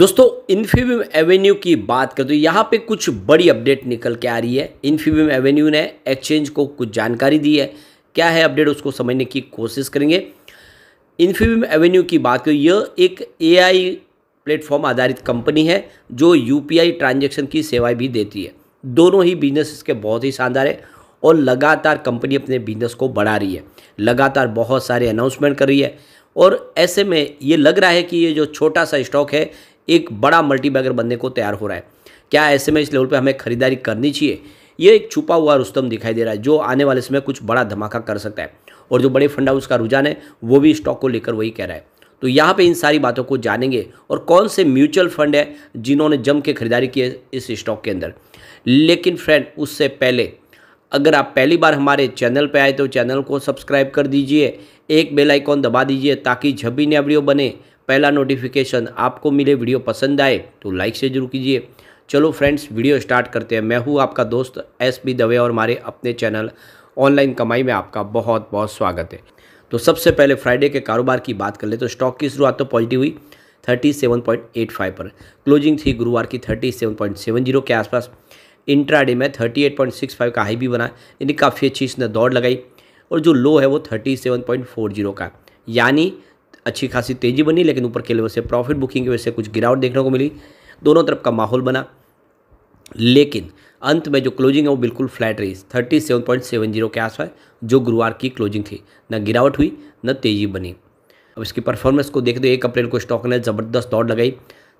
दोस्तों Infibeam Avenue की बात करें तो यहाँ पे कुछ बड़ी अपडेट निकल के आ रही है इन्फीबिम एवेन्यू ने एक्सचेंज को कुछ जानकारी दी है क्या है अपडेट उसको समझने की कोशिश करेंगे इन्फीबीम एवेन्यू की बात करें यह एक एआई प्लेटफॉर्म आधारित कंपनी है जो यूपीआई ट्रांजेक्शन की सेवाएं भी देती है दोनों ही बिजनेस इसके बहुत ही शानदार है और लगातार कंपनी अपने बिजनेस को बढ़ा रही है लगातार बहुत सारे अनाउंसमेंट कर रही है और ऐसे में ये लग रहा है कि ये जो छोटा सा स्टॉक है एक बड़ा मल्टीबैगर बनने को तैयार हो रहा है क्या ऐसे में इस लेवल पर हमें खरीदारी करनी चाहिए ये एक छुपा हुआ रुस्तम दिखाई दे रहा है जो आने वाले समय कुछ बड़ा धमाका कर सकता है और जो बड़े फंड हाउस का रुझान है वो भी स्टॉक को लेकर वही कह रहा है तो यहाँ पे इन सारी बातों को जानेंगे और कौन से म्यूचुअल फंड है जिन्होंने जम के खरीदारी की है इस स्टॉक के अंदर लेकिन फ्रेंड उससे पहले अगर आप पहली बार हमारे चैनल पर आए तो चैनल को सब्सक्राइब कर दीजिए एक बेल आइकॉन दबा दीजिए ताकि जब भी नया वीडियो बने पहला नोटिफिकेशन आपको मिले वीडियो पसंद आए तो लाइक से जरूर कीजिए चलो फ्रेंड्स वीडियो स्टार्ट करते हैं मैं हूँ आपका दोस्त एस बी दवे और हमारे अपने चैनल ऑनलाइन कमाई में आपका बहुत बहुत स्वागत है तो सबसे पहले फ्राइडे के कारोबार की बात कर ले तो स्टॉक की शुरुआत तो पॉजिटिव हुई 37.85 पर क्लोजिंग थी गुरुवार की 37.70 के आसपास इंट्राडे में 38.65 का हाई भी बना यानी काफ़ी अच्छी इसने दौड़ लगाई और जो लो है वो 37.40 का यानी अच्छी खासी तेज़ी बनी लेकिन ऊपर के लेवल से प्रॉफिट बुकिंग की वजह से कुछ गिरावट देखने को मिली दोनों तरफ का माहौल बना लेकिन अंत में जो क्लोजिंग है वो बिल्कुल फ्लैट रही thirty seven point seven zero के आसपास जो गुरुवार की क्लोजिंग थी न गिरावट हुई न तेज़ी बनी अब इसकी परफॉर्मेंस को देख दो एक अप्रैल को स्टॉक ने ज़बरदस्त दौड़ लगाई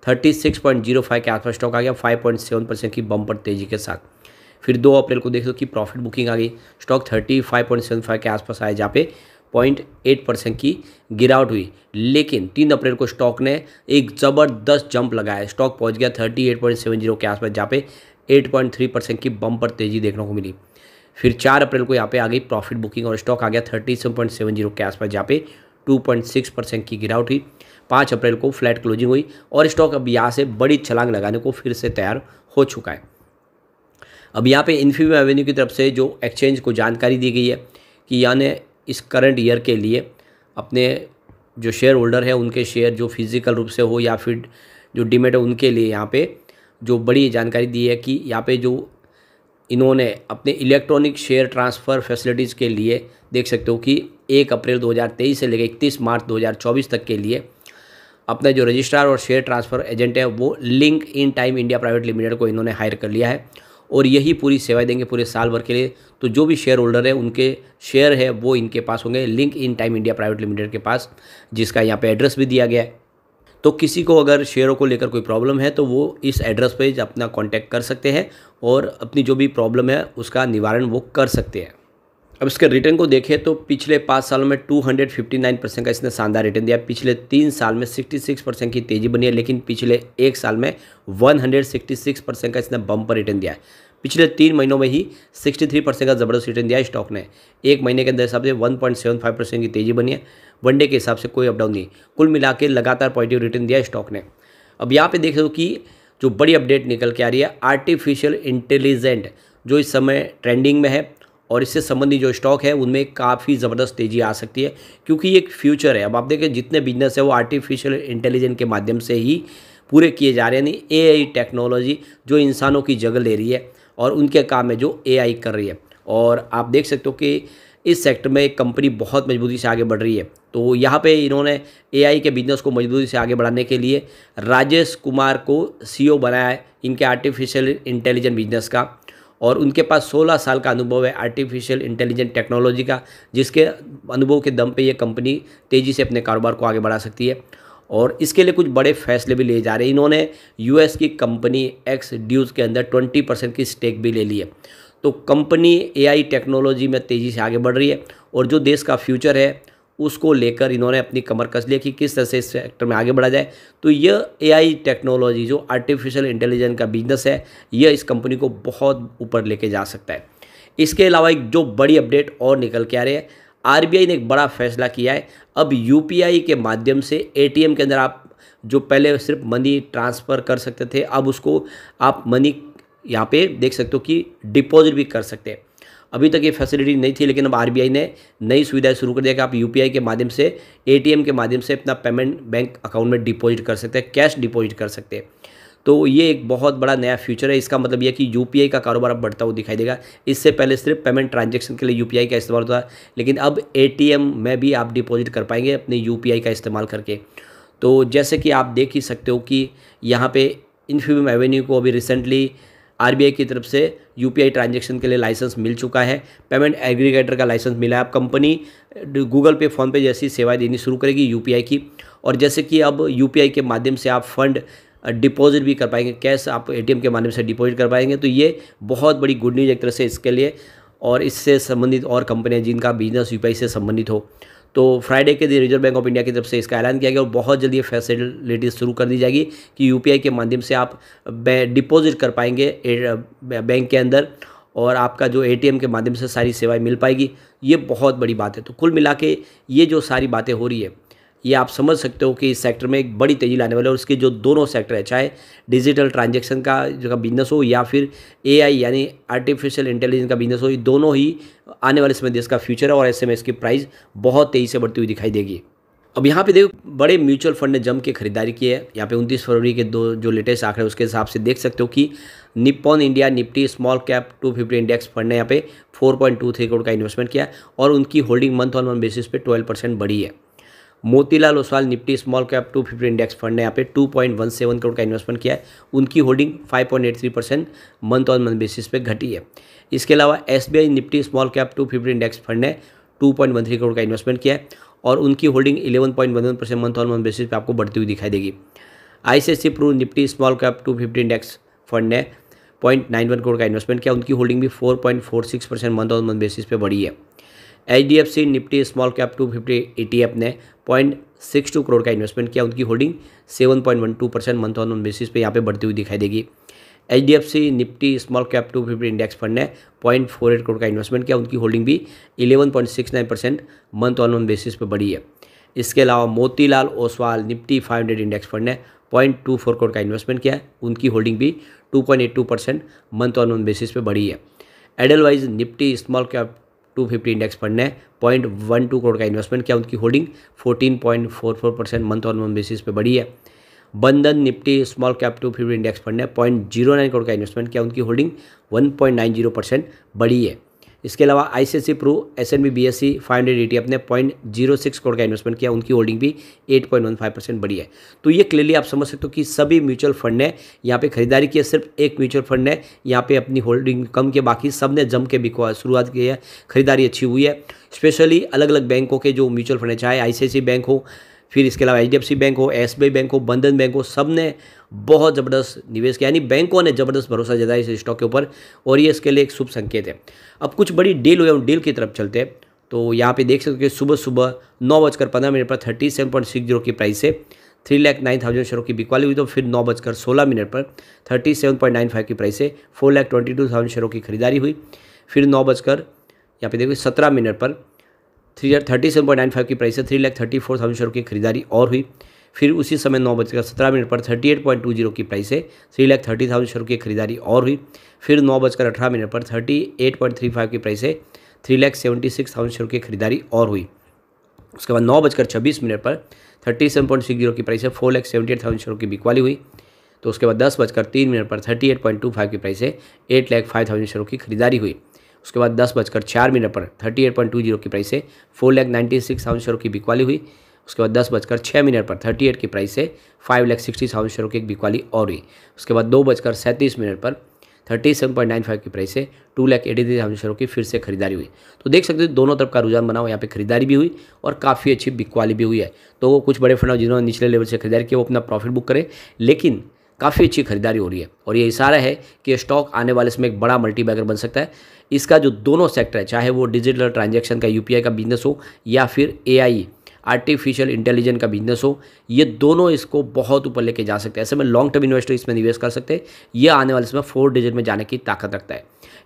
thirty six point zero five के आसपास स्टॉक आ गया फाइव पॉइंट सेवन परसेंट की बम पर तेज़ी के साथ फिर दो अप्रैल को देख दो कि प्रॉफिट बुकिंग आ गई stock thirty five point seven five के आसपास आया जहाँ पे पॉइंट एट परसेंट की गिरावट हुई लेकिन तीन अप्रैल को स्टॉक ने एक ज़बरदस्त जंप लगाया स्टॉक पहुंच गया thirty eight point seven zero के आसपास जहाँ पे एट पॉइंट थ्री परसेंट की बम पर तेज़ी देखने को मिली फिर चार अप्रैल को यहाँ पे आ गई प्रॉफिट बुकिंग और स्टॉक आ गया thirty seven point seven zero के आसपास जहाँ पे टू पॉइंट सिक्स परसेंट की गिरावट हुई पाँच अप्रैल को फ्लैट क्लोजिंग हुई और स्टॉक अब यहाँ से बड़ी छलांग लगाने को फिर से तैयार हो चुका है अब यहाँ पे इन्फीम एवेन्यू की तरफ से जो एक्सचेंज को जानकारी दी गई है कि यानी इस करंट ईयर के लिए अपने जो शेयर होल्डर हैं उनके शेयर जो फिजिकल रूप से हो या फिर जो डिमेट है उनके लिए यहाँ पे जो बड़ी जानकारी दी है कि यहाँ पे जो इन्होंने अपने इलेक्ट्रॉनिक शेयर ट्रांसफ़र फैसिलिटीज़ के लिए देख सकते हो कि एक अप्रैल 2023 से लेकर इकतीस मार्च 2024 तक के लिए अपने जो रजिस्ट्रार और शेयर ट्रांसफ़र एजेंट है वो Link Intime India Private Limited को इन्होंने हायर कर लिया है और यही पूरी सेवाएं देंगे पूरे साल भर के लिए तो जो भी शेयर होल्डर है उनके शेयर है वो इनके पास होंगे Link Intime India Private Limited के पास जिसका यहाँ पे एड्रेस भी दिया गया है तो किसी को अगर शेयरों को लेकर कोई प्रॉब्लम है तो वो इस एड्रेस पे अपना कॉन्टैक्ट कर सकते हैं और अपनी जो भी प्रॉब्लम है उसका निवारण वो कर सकते हैं अब इसके रिटर्न को देखें तो पिछले पाँच सालों में 259 परसेंट का इसने शानदार रिटर्न दिया पिछले तीन साल में 66 परसेंट की तेज़ी बनी है लेकिन पिछले एक साल में 166 परसेंट का इसने बम रिटर्न दिया है पिछले तीन महीनों में ही 63 परसेंट का ज़बरदस्त रिटर्न दिया स्टॉक ने एक महीने के अंदर हिसाब से 1.75 परसेंट की तेज़ी बनी है वनडे के हिसाब से कोई अपडाउन नहीं कुल मिला के लगातार पॉजिटिव रिटर्न दिया स्टॉक ने अब यहाँ पे देख लो कि जो बड़ी अपडेट निकल के आ रही है आर्टिफिशियल इंटेलिजेंट जो इस समय ट्रेंडिंग में है और इससे संबंधित जो स्टॉक है उनमें काफ़ी ज़बरदस्त तेज़ी आ सकती है क्योंकि ये एक फ्यूचर है अब आप देखें जितने बिजनेस है वो आर्टिफिशियल इंटेलिजेंस के माध्यम से ही पूरे किए जा रहे हैं यानी आई टेक्नोलॉजी जो इंसानों की जगह ले रही है और उनके काम में जो आई कर रही है और आप देख सकते हो कि इस सेक्टर में एक कंपनी बहुत मजबूती से आगे बढ़ रही है तो यहाँ पे इन्होंने एआई के बिजनेस को मजबूती से आगे बढ़ाने के लिए राजेश कुमार को सीईओ e बनाया है इनके आर्टिफिशियल इंटेलिजेंट बिजनेस का और उनके पास 16 साल का अनुभव है आर्टिफिशियल इंटेलिजेंट टेक्नोलॉजी का जिसके अनुभव के दम पे ये कंपनी तेज़ी से अपने कारोबार को आगे बढ़ा सकती है और इसके लिए कुछ बड़े फैसले भी लिए जा रहे हैं इन्होंने यूएस की कंपनी एक्स ड्यूज़ के अंदर ट्वेंटी परसेंट की स्टेक भी ले ली है तो कंपनी एआई टेक्नोलॉजी में तेज़ी से आगे बढ़ रही है और जो देश का फ्यूचर है उसको लेकर इन्होंने अपनी कमर कस लिया कि किस तरह से इस सेक्टर में आगे बढ़ा जाए तो यह एआई टेक्नोलॉजी जो आर्टिफिशियल इंटेलिजेंस का बिजनेस है यह इस कंपनी को बहुत ऊपर लेके जा सकता है इसके अलावा एक जो बड़ी अपडेट और निकल के आ रही है आरबीआई ने एक बड़ा फैसला किया है अब यू के माध्यम से ए के अंदर आप जो पहले सिर्फ मनी ट्रांसफ़र कर सकते थे अब उसको आप मनी यहाँ पे देख सकते हो कि डिपॉजिट भी कर सकते हैं अभी तक ये फैसिलिटी नहीं थी लेकिन अब आरबीआई ने नई सुविधाएं शुरू कर दिया कि आप यूपीआई के माध्यम से एटीएम के माध्यम से अपना पेमेंट बैंक अकाउंट में डिपॉजिट कर सकते हैं कैश डिपॉजिट कर सकते हैं तो ये एक बहुत बड़ा नया फ्यूचर है इसका मतलब यह कि यू का कारोबार अब बढ़ता हुआ दिखाई देगा इससे पहले सिर्फ पेमेंट ट्रांजेक्शन के लिए यू का इस्तेमाल होता है लेकिन अब ए में भी आप डिपॉजिट कर पाएंगे अपने यू का इस्तेमाल करके तो जैसे कि आप देख ही सकते हो कि यहाँ पर इनफ्यूम एवेन्यू को अभी रिसेंटली आरबीआई की तरफ से यूपीआई ट्रांजेक्शन के लिए लाइसेंस मिल चुका है पेमेंट एग्रीगेटर का लाइसेंस मिला है अब कंपनी गूगल पे फ़ोनपे जैसी सेवाएं देनी शुरू करेगी यूपीआई की और जैसे कि अब यूपीआई के माध्यम से आप फंड डिपॉजिट भी कर पाएंगे कैश आप ए के माध्यम से डिपॉजिट कर पाएंगे तो ये बहुत बड़ी गुड न्यूज़ एक तरह से इसके लिए और इससे संबंधित और कंपनियाँ जिनका बिजनेस यू से संबंधित हो तो फ्राइडे के दिन रिजर्व बैंक ऑफ इंडिया की तरफ से इसका ऐलान किया गया और बहुत जल्दी ये फैसिलिटीज़ शुरू कर दी जाएगी कि यूपीआई के माध्यम से आप डिपॉजिट कर पाएंगे बैंक के अंदर और आपका जो एटीएम के माध्यम से सारी सेवाएं मिल पाएगी ये बहुत बड़ी बात है तो कुल मिला के ये जो सारी बातें हो रही है ये आप समझ सकते हो कि इस सेक्टर में एक बड़ी तेज़ी लाने वाले और इसके जो दोनों सेक्टर है चाहे डिजिटल ट्रांजेक्शन का जो बिजनेस हो या फिर एआई यानी आर्टिफिशियल इंटेलिजेंस का बिजनेस हो ये दोनों ही आने वाले समय देश का फ्यूचर है और ऐसे में इसकी प्राइस बहुत तेज़ी से बढ़ती हुई दिखाई देगी अब यहाँ पे देखो बड़े म्यूचुअल फंड ने जम के खरीदारी की है यहाँ पे 29 फरवरी के दो जो लेटेस्ट आंकड़े उसके हिसाब से देख सकते हो कि Nippon India Nifty small cap 250 index fund ने यहाँ पे 4.23 करोड़ का इन्वेस्टमेंट किया और उनकी holding month on month basis पे 12 परसेंट बढ़ी है Motilal Oswal Nifty small cap two fifty index fund ने यहाँ पे two point one seven crore का इन्वेस्टमेंट किया है उनकी holding five point eight three percent month on month basis पे घटी है इसके अलावा S B I Nifty small cap two fifty index fund ने two point one three crore का इन्वेस्टमेंट किया है और उनकी holding point one one percent month on month basis पे आपको बढ़ती हुई दिखाई देगी I C Pru Nifty small cap two fifty index fund ने पॉइंट नाइन वन करोड़ का इन्वेस्टमेंट किया उनकी होल्डिंग भी four point four six percent month on month basis पे बढ़ी है H D F C Nifty small cap two fifty E T F ने point six two crore का इन्वेस्टमेंट किया उनकी holding seven point one two percent month on month basis पे यहाँ पे बढ़ती हुई दिखाई देगी H D F C Nifty small cap two fifty index fund ने पॉइंट फोर एट करोड़ का इन्वेस्टमेंट किया उनकी होल्डिंग भी eleven point six nine percent month on month basis पे बढ़ी है इसके अलावा Motilal Oswal Nifty five hundred index fund ने पॉइंट टू फोर करोड़ का इन्वेस्टमेंट किया है उनकी होल्डिंग भी two point eight two percent month on month basis पे बढ़ी है Edelweiss Nifty small cap two fifty index fund ने पॉइंट वन टू करोड़ का इन्वेस्टमेंट किया उनकी holding fourteen point four four percent month on month basis पे बढ़ी है Bandhan Nifty small cap two fifty index fund ने पॉइंट जीरो नाइन करोड़ का investment किया उनकी holding one point nine zero percent बढ़ी है इसके अलावा I C S C Pru S N B B S C five hundred eighty T अपने point zero six crore का इन्वेस्टमेंट किया उनकी होल्डिंग भी eight point one five percent बढ़ी है तो ये क्लियरली आप समझ सकते हो कि सभी म्यूचुअल फंड ने यहाँ पे खरीदारी की है सिर्फ एक म्यूचुअल फंड ने यहाँ पे अपनी होल्डिंग कम की बाकी सब ने जम के बिकवा शुरुआत की है खरीदारी अच्छी हुई है स्पेशली अलग अलग बैंकों के जो म्यूचुअल फंड है चाहे आई बैंक e हो फिर इसके अलावा एच बैंक हो एस बैंक हो बंधन बैंक हो सब ने बहुत ज़बरदस्त निवेश किया यानी बैंकों ने ज़बरदस्त भरोसा जताया इस स्टॉक के ऊपर और ये इसके लिए एक शुभ संकेत है अब कुछ बड़ी डील हुई उन डील की तरफ चलते हैं तो यहाँ पे देख सकते हो कि सुबह सुबह नौ बजकर पंद्रह मिनट पर thirty seven point six zero की प्राइस से थ्री लाख नाइन थाउजेंड शेयरों की बिकवाली हुई तो फिर नौ बजकर सोलह मिनट पर thirty seven point nine five की प्राइस से four lakh twenty two thousand शेयरों की खरीदारी हुई फिर नौ बजकर यहाँ पे देखो सत्रह मिनट पर three thirty seven point nine five की प्राइस से three lakh thirty four thousand share की खरीदारी और हुई फिर उसी समय नौ बजकर सत्रह मिनट पर thirty eight point two zero की प्राइस से three lakh thirty thousand share की खरीदारी और हुई फिर नौ बजकर अठारह मिनट पर thirty eight point three five की प्राइस से three lakh seventy six thousand share की खरीदारी और हुई उसके बाद नौ बजकर छब्बीस मिनट पर thirty seven point six zero की प्राइस से four lakh seventy eight thousand share की बिकवाली हुई तो उसके बाद दस बजकर तीन मिनट पर thirty eight point two five की प्राइस से एट लाख फाइव थाउजेंड शेयरों की खरीदारी हुई उसके बाद दस बजकर चार मिनट पर thirty eight point two zero की प्राइस से four lakh ninety six thousand शेयरों की बिकवाली हुई उसके बाद दस बजकर छः मिनट पर थर्टी एट की प्राइस से फाइव लैख सिक्सटी थाउजेंड शेयरों की एक बिकवाली और हुई उसके बाद दो बजकर सैंतीस मिनट पर thirty seven point nine five की प्राइस से two lakh eighty three thousand शेयरों की फिर से खरीदारी हुई तो देख सकते हैं दोनों तरफ का रुझान बना हुआ यहाँ पे खरीदारी भी हुई और काफ़ी अच्छी बिकवाली भी हुई है तो वो कुछ बड़े फंड जिन्होंने निचले लेवल से खरीदारी की वो अपना प्रॉफिट बुक करें लेकिन काफ़ी अच्छी खरीदारी हो रही है और ये इशारा है कि स्टॉक आने वाले इसमें एक बड़ा मल्टी बन सकता है इसका जो दोनों सेक्टर है चाहे वो डिजिटल ट्रांजेक्शन का यू का बिजनेस हो या फिर ए आर्टिफिशियल इंटेलिजेंट का बिजनेस हो ये दोनों इसको बहुत ऊपर लेके जा सकते हैं ऐसे में लॉन्ग टर्म इन्वेस्टर इसमें निवेश कर सकते हैं ये आने वाले इसमें फोर डिजिट में जाने की ताकत रखता है